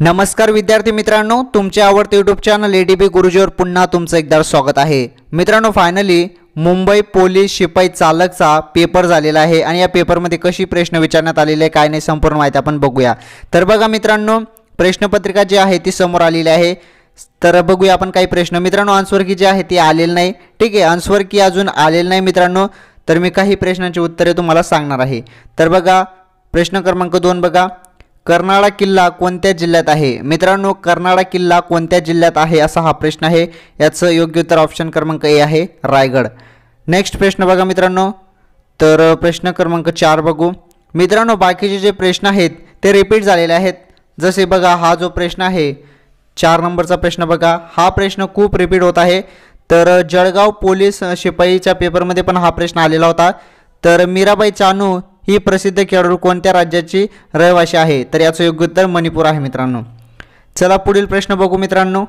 नमस्कार विद्यार्थी मित्रांनो तुमचे आवडते YouTube channel A D B गुरुजीवर पुन्हा तुमचं एकदा स्वागत आहे मित्रांनो फायनली मुंबई पोलीस शिपाई चालकचा पेपर झालेला आहे आणि या पेपरमध्ये कशी प्रश्न विचारण्यात आलेले आहे काय नाही संपूर्ण माहिती आपण बघूया तर बघा मित्रांनो प्रश्नपत्रिका जी आहे ती समोर आलेली आहे तर बघूया आपण काही प्रश्न मित्रांनो आन्सवर की जे आहे ती आलेलं नाही ठीक आहे आन्सवर की अजून आलेलं नाही मित्रांनो तर मी काही प्रश्नांची उत्तरे तुम्हाला सांगणार आहे तर बघा प्रश्न क्रमांक दोन बघा कर्नाळा किल्ला कोणत्या जिल्ह्यात आहे मित्रांनो कर्नाळा किल्ला कोणत्या जिल्ह्यात आहे असा हा प्रश्न आहे याचं योग्य उत्तर ऑप्शन क्रमांक ए आहे रायगड नेक्स्ट प्रश्न बघा मित्रांनो तर प्रश्न क्रमांक चार बघू मित्रांनो बाकीचे जे प्रश्न आहेत ते रिपीट झालेले आहेत जसे बघा हा जो प्रश्न आहे चार नंबरचा प्रश्न बघा हा प्रश्न खूप रिपीट होत आहे तर जळगाव पोलीस शिपाईच्या पेपरमध्ये पण हा प्रश्न आलेला होता तर मीराबाई चानू ही प्रसिद्ध खेळाडू कोणत्या राज्याची रहिवाशी आहे तर याचं योग्य उत्तर मणिपूर आहे मित्रांनो चला पुढील प्रश्न बघू मित्रांनो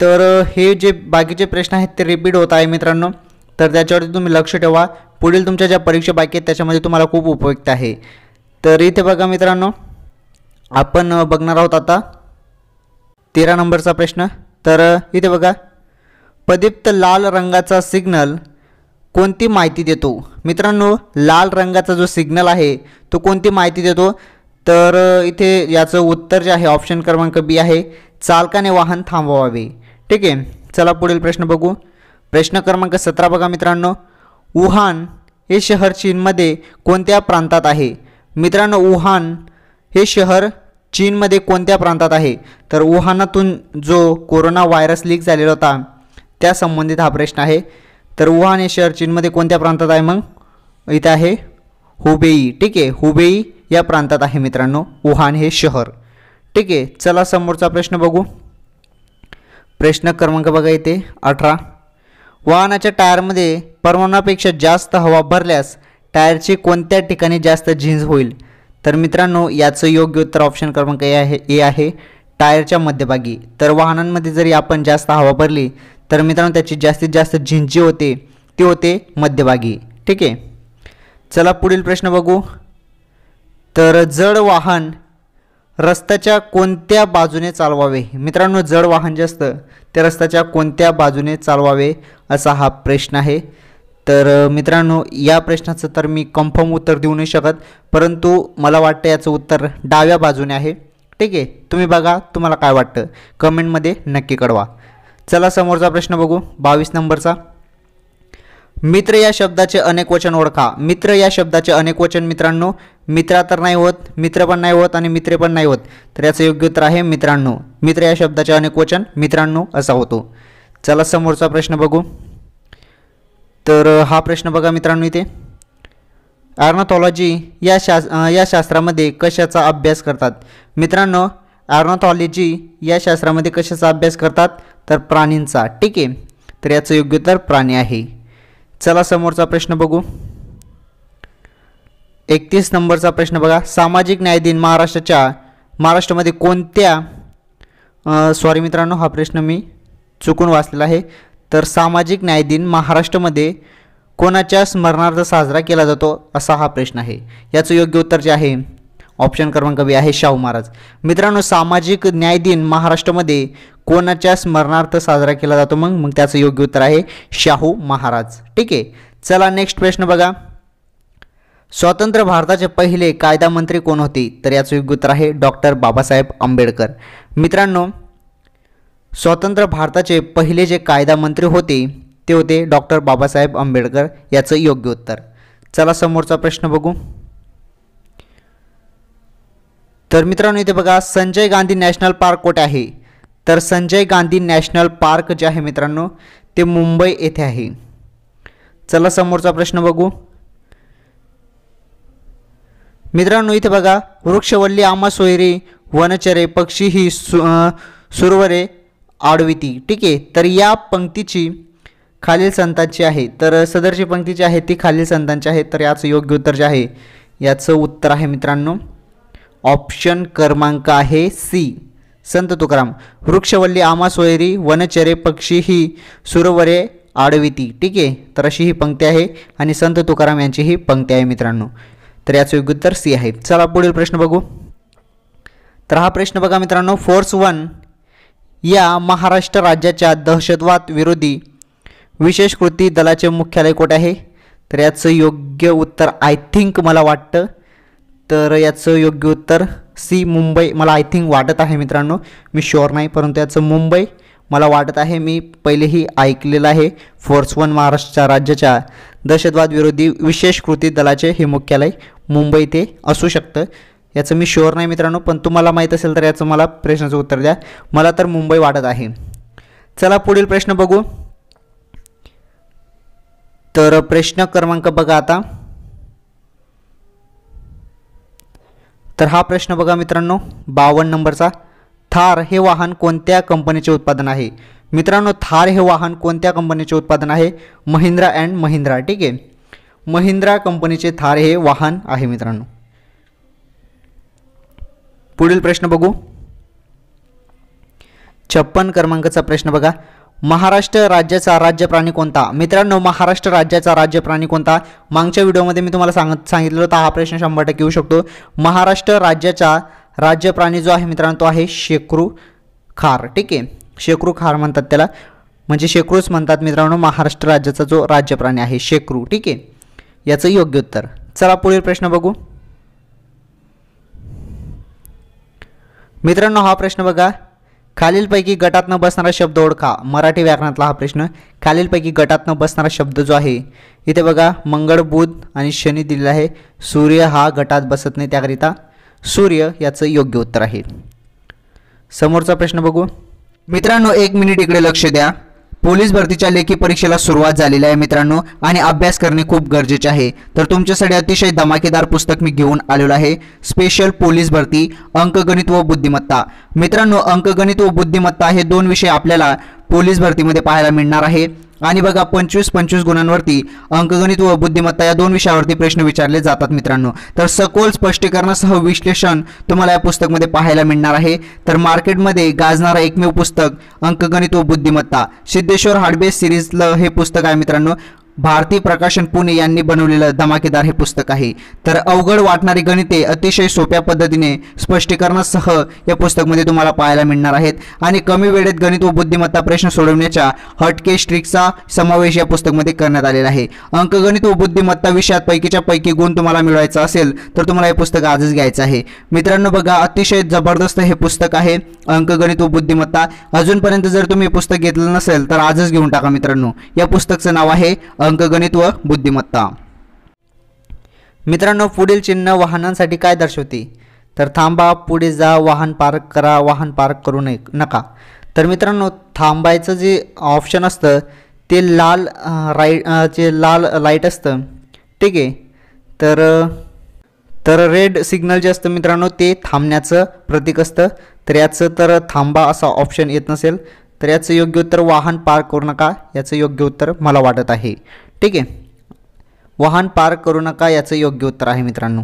तर हे जे बाकीचे प्रश्न आहेत ते रिपीट होत आहे मित्रांनो तर त्याच्यावरती तुम्ही लक्ष ठेवा पुढील तुमच्या ज्या परीक्षा बाकी आहेत त्याच्यामध्ये तुम्हाला खूप उपयुक्त आहे तर इथे बघा मित्रांनो आपण बघणार आहोत आता तेरा नंबरचा प्रश्न तर इथे बघा प्रदीप्त लाल रंगाचा सिग्नल कोणती माहिती देतो मित्रांनो लाल रंगाचा जो सिग्नल आहे तो कोणती माहिती देतो तर इथे याचं उत्तर जे आहे ऑप्शन क्रमांक बी आहे चालकाने वाहन थांबवावे ठीक आहे चला पुढील प्रश्न बघू प्रश्न क्रमांक सतरा बघा मित्रांनो वुहान हे शहर चीनमध्ये कोणत्या प्रांतात आहे मित्रांनो वुहान हे शहर चीनमध्ये कोणत्या प्रांतात आहे तर वुहानातून जो कोरोना व्हायरस लीक झालेला होता त्या संबंधित हा प्रश्न आहे तर वुहान हे शहर चीनमध्ये कोणत्या प्रांतात आहे मग इथं आहे हुबेई ठीक आहे हुबेई या प्रांतात आहे मित्रांनो वुहान हे शहर ठीक आहे चला समोरचा प्रश्न बघू प्रश्न क्रमांक बघा इथे अठरा वाहनाच्या टायरमध्ये परवानापेक्षा जास्त हवा भरल्यास टायरची कोणत्या ठिकाणी जास्त झिंज होईल तर मित्रांनो याचं योग्य उत्तर ऑप्शन क्रमांक ए आहे ए आहे टायरच्या मध्यभागी तर वाहनांमध्ये जरी आपण जास्त हवा भरली तर मित्रांनो त्याची जास्तीत जास्त झिंजी होते ती होते मध्यभागी ठीक आहे चला पुढील प्रश्न बघू तर जड वाहन रस्त्याच्या कोणत्या बाजूने चालवावे मित्रांनो जड वाहन जे असतं ते रस्त्याच्या कोणत्या बाजूने चालवावे असा हा प्रश्न आहे तर मित्रांनो या प्रश्नाचं तर मी कन्फर्म उत्तर देऊ नाही शकत परंतु मला वाटतं याचं उत्तर डाव्या बाजूने आहे ठीक आहे तुम्ही बघा तुम्हाला काय वाटतं कमेंटमध्ये नक्की कळवा चला समोरचा प्रश्न बघू बावीस नंबरचा मित्र या शब्दाचे अनेक वचन ओळखा मित्र या शब्दाचे अनेक वचन मित्रांनो मित्रा तर नाही होत मित्र पण नाही होत आणि मित्रे पण नाही होत तर याचं योग्य उत्तर आहे मित्रांनो मित्र या शब्दाचे अनेक वचन मित्रांनो असा होतो चला समोरचा प्रश्न बघू तर हा प्रश्न बघा मित्रांनो इथे ॲर्नाथॉलॉजी या शास या शास्त्रामध्ये कशाचा अभ्यास करतात मित्रांनो ॲर्नाथॉलॉजी या शास्त्रामध्ये कशाचा अभ्यास करतात तर प्राणींचा ठीक आहे तर याचं योग्य उत्तर प्राणी आहे चला समोरचा प्रश्न बघू एकतीस नंबरचा प्रश्न बघा सामाजिक न्याय दिन महाराष्ट्राच्या महाराष्ट्रामध्ये कोणत्या सॉरी मित्रांनो हा प्रश्न मी चुकून वाचलेला आहे तर सामाजिक न्याय दिन महाराष्ट्रामध्ये कोणाच्या स्मरणार्थ साजरा केला जातो असा हा प्रश्न आहे याचं योग्य उत्तर जे आहे ऑप्शन क्रमांक बी आहे शाहू महाराज मित्रांनो सामाजिक न्याय दिन महाराष्ट्रामध्ये कोणाच्या स्मरणार्थ साजरा केला जातो मग मग त्याचं योग्य उत्तर आहे शाहू महाराज ठीक आहे चला नेक्स्ट प्रश्न बघा स्वतंत्र भारताचे पहिले कायदा मंत्री कोण होते तर याचं योग्य उत्तर आहे डॉक्टर बाबासाहेब आंबेडकर मित्रांनो स्वतंत्र भारताचे पहिले जे कायदा मंत्री होते ते होते डॉक्टर बाबासाहेब आंबेडकर याचं योग्य उत्तर चला समोरचा प्रश्न बघू तर मित्रांनो इथे बघा संजय गांधी नॅशनल पार्क कुठे आहे तर संजय गांधी नॅशनल पार्क जे आहे मित्रांनो ते मुंबई येथे आहे चला समोरचा प्रश्न बघू मित्रांनो इथे बघा वृक्षवल्ली आम्हा सोयरी वनचरे पक्षी ही सु सुरवरे आडविती ठीक आहे तर या पंक्तीची खालील संतांची आहे तर सदरची पंक्ती जी आहे ती खालील संतांची आहे तर याचं योग्य उत्तर जे आहे याचं उत्तर आहे मित्रांनो ऑप्शन क्रमांक आहे सी संत तुकाराम वृक्षवल्ली आमा सोयरी वनचरे पक्षी ही सुरवरे आडविती ठीक आहे तर अशी ही पंक्ती आहे आणि संत तुकाराम यांची ही पंक्ती आहे मित्रांनो तर याचं योग्य उत्तर सी आहे चला पुढील प्रश्न बघू तर हा प्रश्न बघा मित्रांनो फोर्स वन या महाराष्ट्र राज्याच्या दहशतवाद विरोधी विशेष कृती दलाचे मुख्यालय कोठे आहे तर याचं योग्य उत्तर आय थिंक मला वाटतं तर याचं योग्य उत्तर सी मुंबई मला आय थिंक वाटत आहे मित्रांनो मी शुअर नाही परंतु याचं मुंबई मला वाटत आहे मी पहिलेही ऐकलेलं आहे फोर्स वन महाराष्ट्र राज्याच्या दहशतवाद विरोधी विशेष कृती दलाचे हे मुख्यालय मुंबई ते असू शकतं याचं मी शुअर नाही मित्रांनो पण तुम्हाला माहीत असेल तर याचं मला प्रश्नाचं उत्तर द्या मला तर मुंबई वाटत आहे चला पुढील प्रश्न बघू तर प्रश्न क्रमांक बघा आता तर हा प्रश्न बघा मित्रांनो बावन्न नंबरचा थार हे वाहन कोणत्या कंपनीचे उत्पादन आहे मित्रांनो थार हे वाहन कोणत्या कंपनीचे उत्पादन आहे महिंद्रा अँड महिंद्रा ठीक आहे महिंद्रा कंपनीचे थार हे वाहन आहे मित्रांनो पुढील प्रश्न बघू छप्पन क्रमांकाचा प्रश्न बघा महाराष्ट्र राज्याचा राज्य प्राणी कोणता मित्रांनो महाराष्ट्र राज्याचा राज्य प्राणी कोणता मागच्या व्हिडिओमध्ये मी तुम्हाला सांग सांगितलं होतं हा प्रश्न शंभर टक्के येऊ शकतो महाराष्ट्र राज्याचा राज्य प्राणी जो आहे मित्रांनो तो आहे शेकरू खार ठीक आहे शेकरू खार म्हणतात त्याला म्हणजे शेकरूच म्हणतात मित्रांनो महाराष्ट्र राज्याचा जो राज्य प्राणी आहे शेकरू ठीक आहे याचं योग्य उत्तर चला पुढील प्रश्न बघू मित्रांनो हा प्रश्न बघा खालीलपैकी गटात न बसणारा शब्द ओळखा मराठी व्याकरणातला हा प्रश्न खालीलपैकी गटात न बसणारा शब्द जो आहे इथे बघा मंगळ बुध आणि शनी दिलेला आहे सूर्य हा गटात बसत नाही त्याकरिता सूर्य याचं योग्य उत्तर आहे समोरचा प्रश्न बघू मित्रांनो एक मिनिट इकडे लक्ष द्या पोलीस भरतीच्या लेखी परीक्षेला सुरुवात झालेली आहे मित्रांनो आणि अभ्यास करणे खूप गरजेचे आहे तर तुमच्यासाठी अतिशय धमाकेदार पुस्तक मी घेऊन आलेलो आहे स्पेशल पोलीस भरती अंकगणित व बुद्धिमत्ता मित्रांनो अंकगणित व बुद्धिमत्ता हे दोन विषय आपल्याला पोलीस भरतीमध्ये पाहायला मिळणार आहे आणि बघा पंचवीस पंचवीस गुणांवरती अंकगणित व बुद्धिमत्ता या दोन विषयावरती प्रश्न विचारले जातात मित्रांनो तर सखोल स्पष्टीकरणासह विश्लेषण तुम्हाला या पुस्तकमध्ये पाहायला मिळणार आहे तर मार्केटमध्ये गाजणारा एकमेव पुस्तक अंकगणित व बुद्धिमत्ता सिद्धेश्वर हार्डबेस सिरीजलं हे पुस्तक आहे मित्रांनो भारती प्रकाशन पुणे यांनी बनवलेलं धमाकेदार हे पुस्तक आहे तर अवघड वाटणारी गणिते अतिशय सोप्या पद्धतीने स्पष्टीकरणासह या पुस्तकमध्ये तुम्हाला पाहायला मिळणार आहेत आणि कमी वेळेत गणित व बुद्धिमत्ता प्रश्न सोडवण्याच्या हटके स्ट्रिकचा समावेश या पुस्तकमध्ये करण्यात आलेला आहे अंकगणित व बुद्धिमत्ता विषयात पैकीच्या पैकी गुण तुम्हाला मिळवायचा असेल तर तुम्हाला हे पुस्तक आजच घ्यायचं आहे मित्रांनो बघा अतिशय जबरदस्त हे पुस्तक आहे अंकगणित व बुद्धिमत्ता अजूनपर्यंत जर तुम्ही पुस्तक घेतलं नसेल तर आजच घेऊन टाका मित्रांनो या पुस्तकचं नाव आहे अंकगणित व बुद्धिमत्ता मित्रांनो पुढील चिन्ह वाहनांसाठी काय दर्शवते तर थांबा पुढे जा वाहन पार्क करा वाहन पार्क करू नये नका तर मित्रांनो थांबायचं जे ऑप्शन असतं ते लाल राईट जे लाल लाईट असतं ठीक आहे तर तर रेड सिग्नल जे असतं मित्रांनो ते थांबण्याचं प्रतीक असतं तर याचं तर थांबा असा ऑप्शन येत नसेल तर याचं योग्य उत्तर वाहन पार करू नका याचं योग्य उत्तर मला वाटत आहे ठीक आहे वाहन पार करू नका याचं योग्य उत्तर आहे मित्रांनो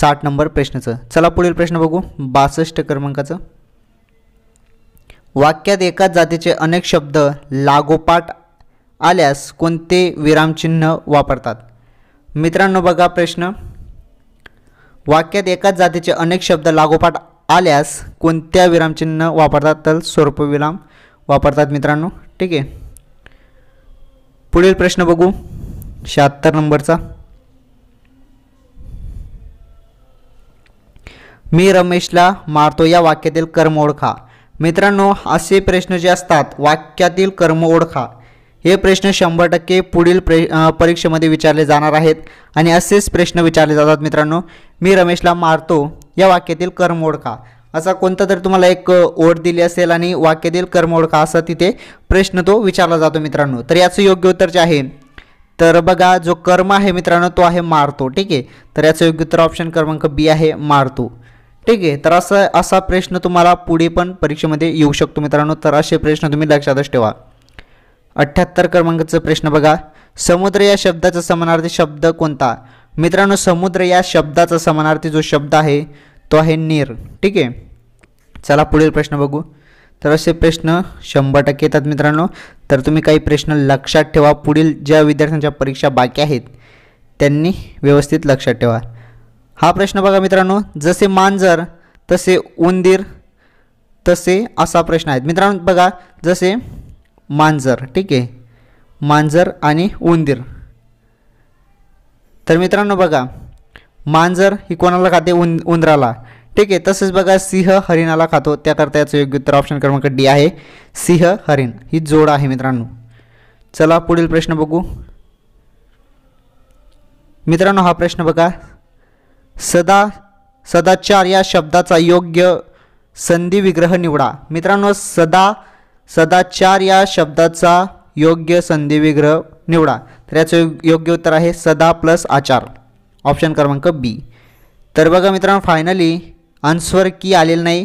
साठ नंबर प्रश्नाचं चला पुढील प्रश्न बघू बासष्ट क्रमांकाचं वाक्यात एकाच जातीचे अनेक शब्द लागोपाठ आल्यास कोणते विरामचिन्ह वापरतात मित्रांनो बघा प्रश्न वाक्यात एकाच जातीचे अनेक शब्द लागोपाठ आल्यास कोणत्या विरामचिन्ह वापरतात तर स्वरूप विराम वापरतात मित्रांनो ठीक आहे पुढील प्रश्न बघू शहात्तर नंबरचा मी रमेशला मारतो या वाक्यातील कर्म ओळखा मित्रांनो असे प्रश्न जे असतात वाक्यातील कर्म ओळखा हे प्रश्न शंभर टक्के पुढील प्रे परीक्षेमध्ये विचारले जाणार आहेत आणि असेच प्रश्न विचारले जातात मित्रांनो मी रमेशला मारतो या वाक्यातील कर्म ओळखा असा कोणता तरी तुम्हाला एक ओढ दिली असेल आणि वाक्य देईल कर्म ओळखा असा तिथे प्रश्न तो विचारला जातो मित्रांनो तर याचं योग्य उत्तर जे आहे तर बघा जो कर्म आहे मित्रांनो तो आहे मारतो ठीक आहे तर याचं योग्य उत्तर ऑप्शन क्रमांक बी आहे मारतो ठीक आहे तर असं असा प्रश्न तुम्हाला पुढे पण परीक्षेमध्ये येऊ शकतो मित्रांनो तर असे प्रश्न तुम्ही लक्षातच ठेवा अठ्ठ्याहत्तर क्रमांकाचा प्रश्न बघा समुद्र या शब्दाचा समानार्थी शब्द कोणता मित्रांनो समुद्र या शब्दाचा समानार्थी जो शब्द आहे तो आहे नीर ठीक आहे चला पुढील प्रश्न बघू तर असे प्रश्न शंभर टक्के येतात मित्रांनो तर तुम्ही काही प्रश्न लक्षात ठेवा पुढील ज्या विद्यार्थ्यांच्या परीक्षा बाकी आहेत त्यांनी व्यवस्थित लक्षात ठेवा हा प्रश्न बघा मित्रांनो जसे मांजर तसे उंदीर तसे असा प्रश्न आहे मित्रांनो बघा जसे मांजर ठीक आहे मांजर आणि उंदीर तर मित्रांनो बघा मांजर ही कोणाला खाते उं उंदराला ठीक आहे तसंच बघा सिंह हरिणाला खातो त्याकरता याचं योग्य उत्तर ऑप्शन क्रमांक डी आहे सिंह हरिण ही जोड आहे मित्रांनो चला पुढील प्रश्न बघू मित्रांनो हा प्रश्न बघा सदा सदाचार या शब्दाचा योग्य संधी विग्रह निवडा मित्रांनो सदा सदाचार या शब्दाचा योग्य संधी विग्रह निवडा तर याचं योग्य उत्तर आहे सदा प्लस आचार ऑप्शन क्रमांक बी तर बघा मित्रांनो फायनली आन्सर की आलेलं नाही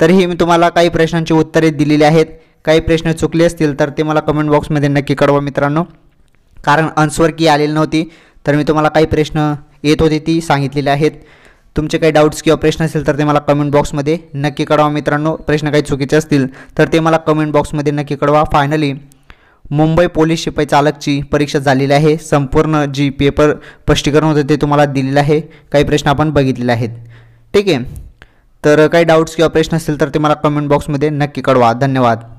तरीही मी तुम्हाला काही प्रश्नांची उत्तरे दिलेली आहेत काही प्रश्न चुकले असतील तर ते मला कमेंट बॉक्समध्ये नक्की कळवा मित्रांनो कारण आन्सर की आलेली नव्हती तर मी तुम्हाला काही प्रश्न येत होते ती सांगितलेले आहेत तुमचे काही डाऊट्स किंवा प्रश्न असेल तर ते मला कमेंट बॉक्समध्ये नक्की कळवा मित्रांनो प्रश्न काही चुकीचे असतील तर ते मला कमेंट बॉक्समध्ये नक्की कळवा फायनली मुंबई पोलीस शिपाई चालकची परीक्षा झालेली आहे संपूर्ण जी पेपर स्पष्टीकरण होतं ते तुम्हाला दिलेलं आहे काही प्रश्न आपण बघितलेले आहेत ठीक आहे तर काही डाऊट्स किंवा प्रश्न असतील तर ते मला कमेंट बॉक्समध्ये नक्की कळवा धन्यवाद